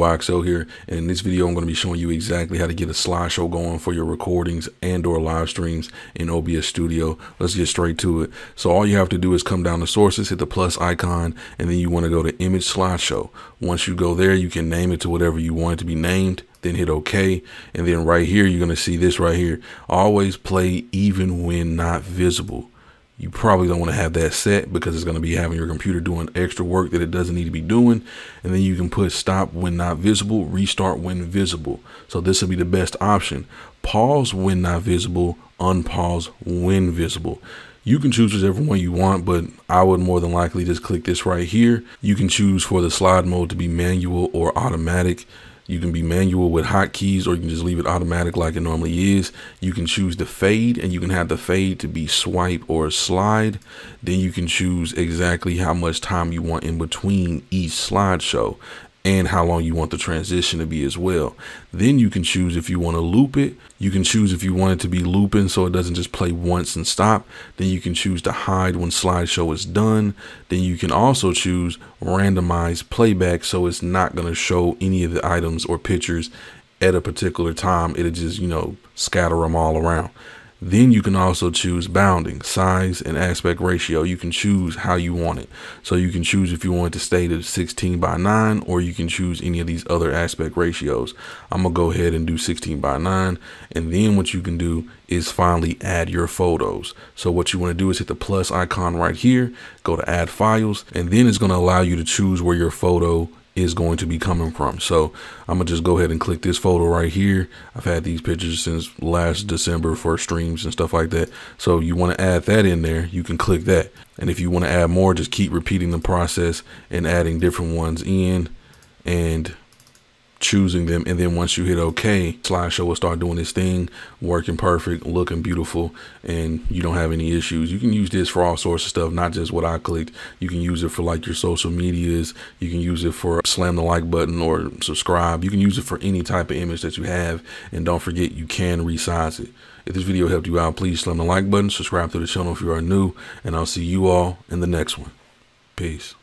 YXL here and in this video I'm going to be showing you exactly how to get a slideshow going for your recordings and or live streams in OBS Studio. Let's get straight to it. So all you have to do is come down to sources, hit the plus icon and then you want to go to image slideshow. Once you go there you can name it to whatever you want it to be named then hit OK. And then right here, you're going to see this right here. Always play even when not visible you probably don't want to have that set because it's going to be having your computer doing extra work that it doesn't need to be doing. And then you can put stop when not visible, restart when visible. So this would be the best option. Pause when not visible, unpause when visible. You can choose whichever one you want, but I would more than likely just click this right here. You can choose for the slide mode to be manual or automatic. You can be manual with hotkeys or you can just leave it automatic like it normally is. You can choose the fade and you can have the fade to be swipe or slide. Then you can choose exactly how much time you want in between each slideshow and how long you want the transition to be as well. Then you can choose if you want to loop it. You can choose if you want it to be looping so it doesn't just play once and stop. Then you can choose to hide when slideshow is done. Then you can also choose randomize playback so it's not going to show any of the items or pictures at a particular time. It'll just, you know, scatter them all around. Then you can also choose bounding, size, and aspect ratio. You can choose how you want it. So you can choose if you want it to stay to 16 by 9, or you can choose any of these other aspect ratios. I'm going to go ahead and do 16 by 9. And then what you can do is finally add your photos. So what you want to do is hit the plus icon right here, go to add files, and then it's going to allow you to choose where your photo is going to be coming from. So I'm gonna just go ahead and click this photo right here. I've had these pictures since last December for streams and stuff like that. So you wanna add that in there, you can click that. And if you wanna add more, just keep repeating the process and adding different ones in and choosing them. And then once you hit OK, slideshow will start doing this thing, working perfect, looking beautiful, and you don't have any issues. You can use this for all sorts of stuff, not just what I clicked. You can use it for like your social medias. You can use it for slam the like button or subscribe. You can use it for any type of image that you have. And don't forget, you can resize it. If this video helped you out, please slam the like button, subscribe to the channel if you are new, and I'll see you all in the next one. Peace.